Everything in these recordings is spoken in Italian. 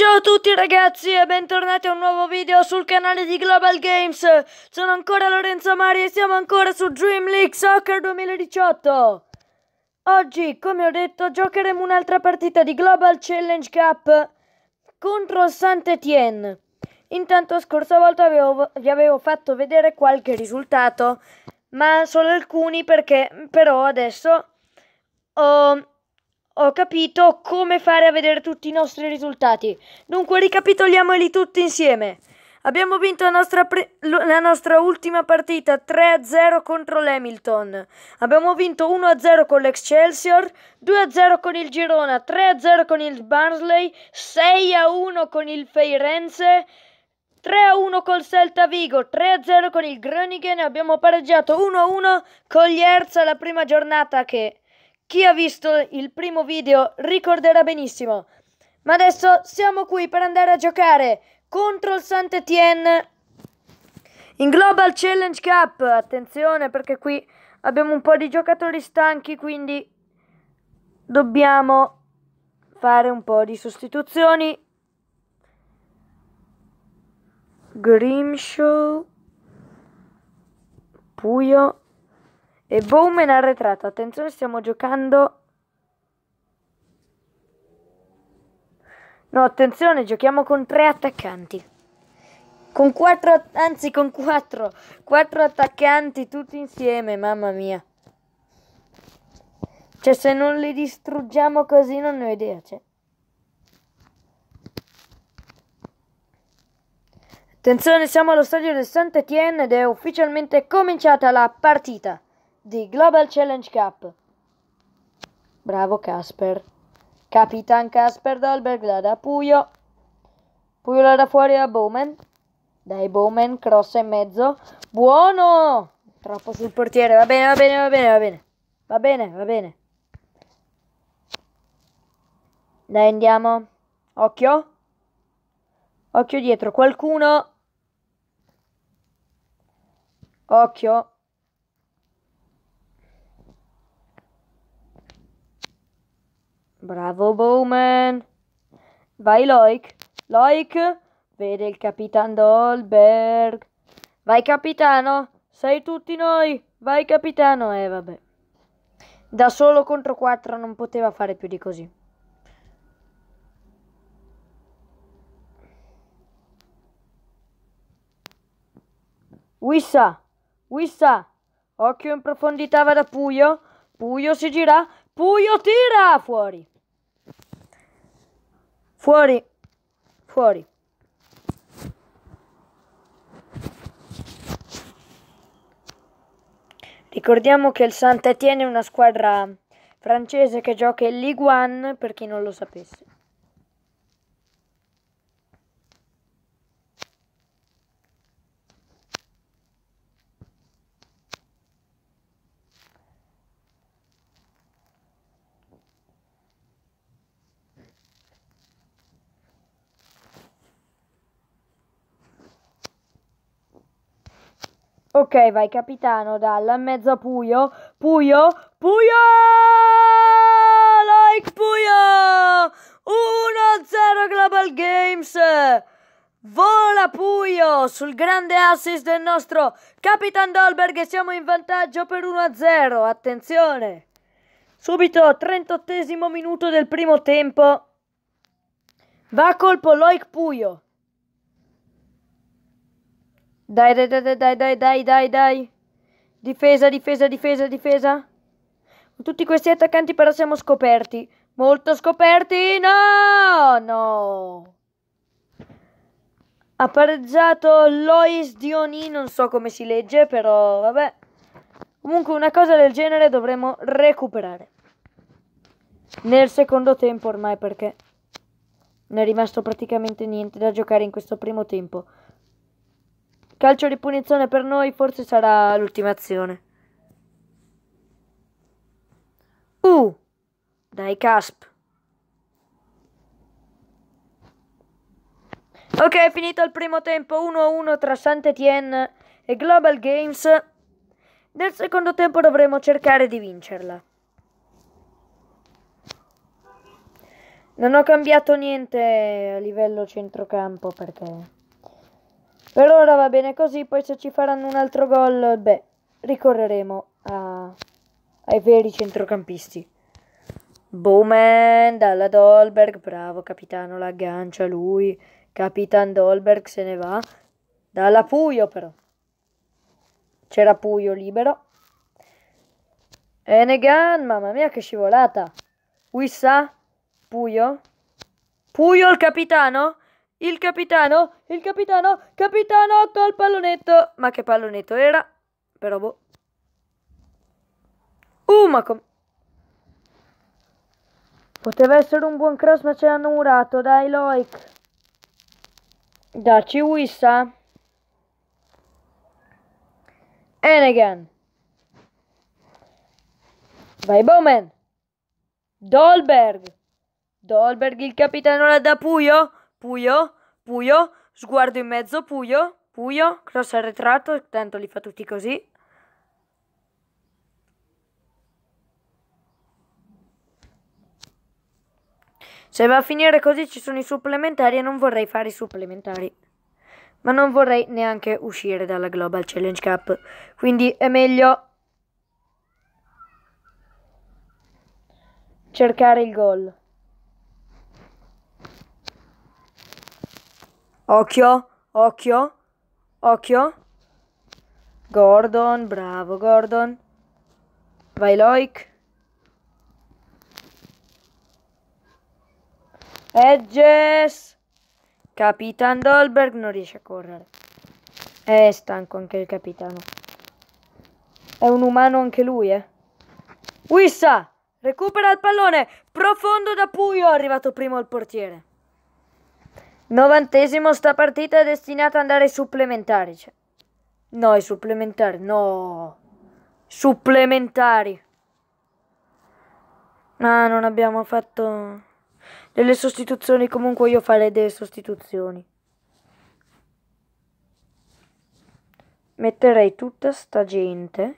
Ciao a tutti ragazzi e bentornati a un nuovo video sul canale di Global Games Sono ancora Lorenzo Mari e siamo ancora su Dream League Soccer 2018 Oggi, come ho detto, giocheremo un'altra partita di Global Challenge Cup contro Saint-Étienne Intanto scorsa volta avevo, vi avevo fatto vedere qualche risultato ma solo alcuni perché però adesso ho ho capito come fare a vedere tutti i nostri risultati. Dunque ricapitoliamoli tutti insieme. Abbiamo vinto la nostra, pre- la nostra ultima partita 3-0 contro l'Hamilton. Abbiamo vinto 1-0 con l'Excelsior, 2-0 con il Girona, 3-0 con il Barnsley, 6-1 con il Feirense. 3-1 col Celta Vigo, 3-0 con il Groningen abbiamo pareggiato 1-1 con gli Erz la prima giornata che chi ha visto il primo video ricorderà benissimo. Ma adesso siamo qui per andare a giocare contro il Saint-Étienne in Global Challenge Cup. Attenzione perché qui abbiamo un po' di giocatori stanchi, quindi dobbiamo fare un po' di sostituzioni. Grimshaw, Puyo, e boom, in arretrato. Attenzione, stiamo giocando. No, attenzione, giochiamo con tre attaccanti. Con quattro, anzi con quattro. Quattro attaccanti tutti insieme, mamma mia. Cioè, se non li distruggiamo così non ne ho idea, cioè. Attenzione, siamo allo stadio del Saint-Étienne ed è ufficialmente cominciata la partita di Global Challenge Cup. Bravo Casper. Capitan Casper Dolberg la da Puyo. Puyo la da fuori a Bowman. Dai Bowman, cross e mezzo. Buono! Troppo sul portiere. Va bene, va bene, va bene, va bene. Va bene, va bene. Dai, andiamo. Occhio. Occhio dietro, qualcuno. Occhio. Bravo Bowman. Vai Loic. Loic vede il capitano Dolberg. Vai capitano, sei tutti noi. Vai capitano. E eh, vabbè. Da solo contro quattro non poteva fare più di così. Wissa, Wissa, occhio in profondità va da Puglio, Puglio si gira, Puglio tira fuori. Fuori. Fuori. Ricordiamo che il Sant'Etienne è una squadra francese che gioca in Ligue 1 per chi non lo sapesse. Ok, vai capitano Dalla, mezza a Puio. Puio, Puio! Like Puio! 1-0 Global Games! Vola Puio sul grande assist del nostro Capitan Dolberg e siamo in vantaggio per 1-0. Attenzione! Subito, 38 minuto del primo tempo. Va a colpo Loic Puio. Dai, dai, dai, dai, dai, dai, dai, dai. Difesa, difesa, difesa, difesa. Con tutti questi attaccanti però siamo scoperti. Molto scoperti. No, no. Ha pareggiato Lois Dioni, non so come si legge, però vabbè. Comunque una cosa del genere dovremmo recuperare. Nel secondo tempo ormai perché non è rimasto praticamente niente da giocare in questo primo tempo. Calcio di punizione per noi forse sarà l'ultima azione. Uh! Dai casp. Ok, è finito il primo tempo 1-1 tra Saint-Étienne e Global Games. Nel secondo tempo dovremo cercare di vincerla. Non ho cambiato niente a livello centrocampo perché... Per ora va bene così, poi se ci faranno un altro gol, beh, ricorreremo a, ai veri centrocampisti. Bowman dalla Dolberg, bravo capitano, l'aggancia lui. Capitan Dolberg se ne va. Dalla Puglio però. C'era Puglio libero. Enegan, mamma mia che scivolata. Wissa, Puglio. Puglio il capitano? Il capitano, il capitano, capitano col pallonetto. Ma che pallonetto era? Però boh. Uh, ma come... Poteva essere un buon cross, ma ce l'hanno murato. Dai, Loic. Dacci Wissa. Enegan. Vai Bowman. Dolberg. Dolberg il capitano là da Puyo? Puio, Puio, sguardo in mezzo, Puio, Puio, cross arretrato, tanto li fa tutti così. Se va a finire così ci sono i supplementari e non vorrei fare i supplementari. Ma non vorrei neanche uscire dalla Global Challenge Cup. Quindi è meglio cercare il gol. Occhio, occhio, occhio. Gordon, bravo Gordon. Vai Loic. Edges. Capitan Dolberg non riesce a correre. È stanco anche il capitano. È un umano anche lui, eh. Wissa! Recupera il pallone! Profondo da Puyo! È arrivato primo al portiere. Novantesimo, sta partita è destinata ad andare supplementari. Cioè. No, è supplementari, no. Supplementari. Ah, non abbiamo fatto delle sostituzioni. Comunque io farei delle sostituzioni. Metterei tutta sta gente.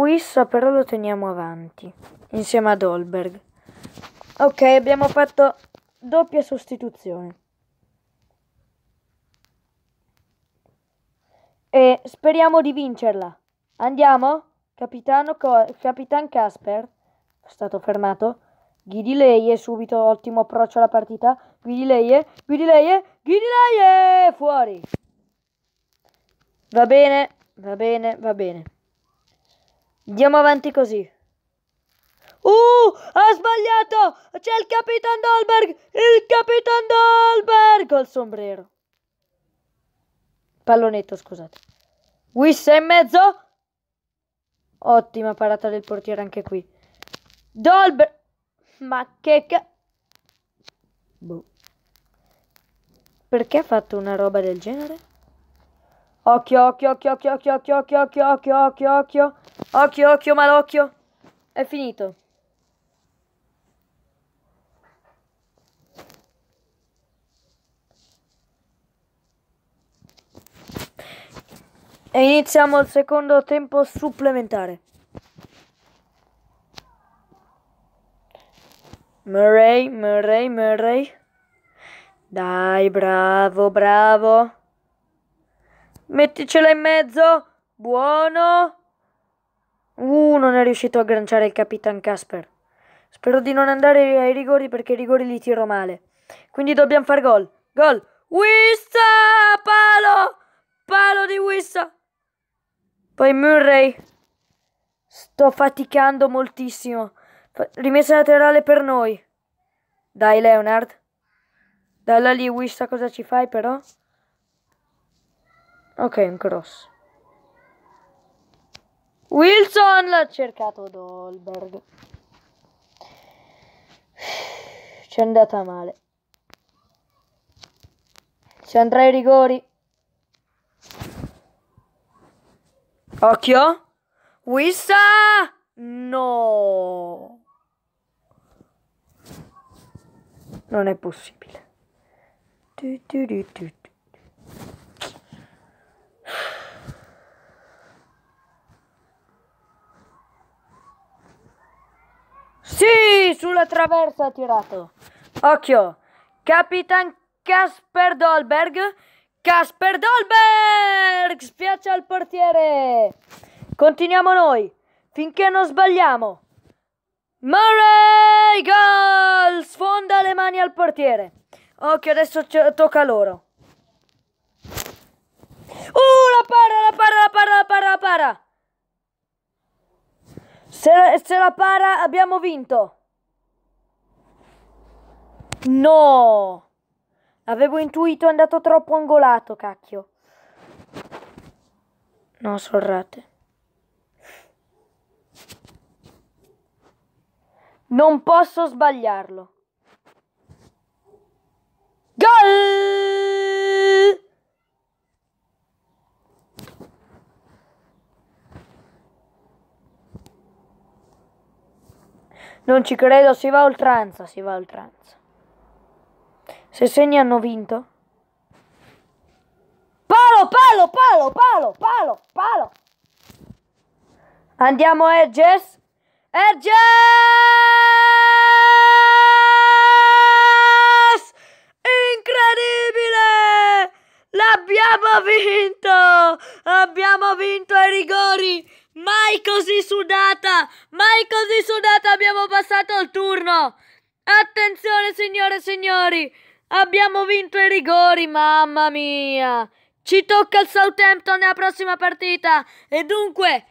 Wissa però lo teniamo avanti, insieme ad Holberg. Ok, abbiamo fatto doppia sostituzione. E speriamo di vincerla. Andiamo? Capitano Co Capitan Casper è stato fermato. Ghidileie, subito ottimo approccio alla partita. Ghidileie, Ghidileie, Ghidileie, fuori. Va bene, va bene, va bene. Andiamo avanti così. Uh, ha sbagliato! C'è il Capitan Dolberg! Il Capitan Dolberg! Col sombrero. Pallonetto, scusate. Wissa in mezzo. Ottima parata del portiere anche qui. Dolberg! Ma che ca... Boh. Perché ha fatto una roba del genere? Occhio, occhio, occhio, occhio, occhio, occhio, occhio, occhio, occhio, occhio, occhio, occhio, malocchio. È finito. E iniziamo il secondo tempo supplementare. Murray, Murray, Murray. Dai, bravo, bravo. Metticela in mezzo. Buono. Uh, non è riuscito a agganciare il Capitan Casper. Spero di non andare ai rigori perché i rigori li tiro male. Quindi dobbiamo far gol. Gol. Wissa! Palo! Palo di Wissa! Poi Murray. Sto faticando moltissimo. Rimessa laterale per noi. Dai, Leonard. Dalla lì, Wissa, cosa ci fai però? Ok, un cross. Wilson l'ha cercato Dolberg. Ci è andata male. Ci andrà ai rigori. Occhio. Wissa! No! Non è possibile. Du, du, du, Sì, sulla traversa ha tirato. Occhio. Capitan Casper Dolberg. Casper Dolberg! Spiaccia al portiere. Continuiamo noi. Finché non sbagliamo. Murray! Gol! Sfonda le mani al portiere. Occhio, adesso tocca a loro. se la para abbiamo vinto. No! Avevo intuito, è andato troppo angolato, cacchio. No, sorrate. Non posso sbagliarlo. Gol! Non ci credo, si va oltranza, si va oltranza. Se segni hanno vinto. Palo, palo, palo, palo, palo, palo. Andiamo Edges. Edges! Incredibile! L'abbiamo vinto! Abbiamo vinto ai rigori! Mai così sudata! Mai così sudata abbiamo passato il turno! Attenzione signore e signori! Abbiamo vinto i rigori, mamma mia! Ci tocca il Southampton nella prossima partita e dunque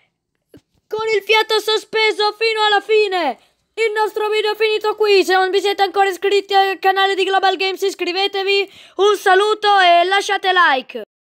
con il fiato sospeso fino alla fine! Il nostro video è finito qui, se non vi siete ancora iscritti al canale di Global Games iscrivetevi, un saluto e lasciate like!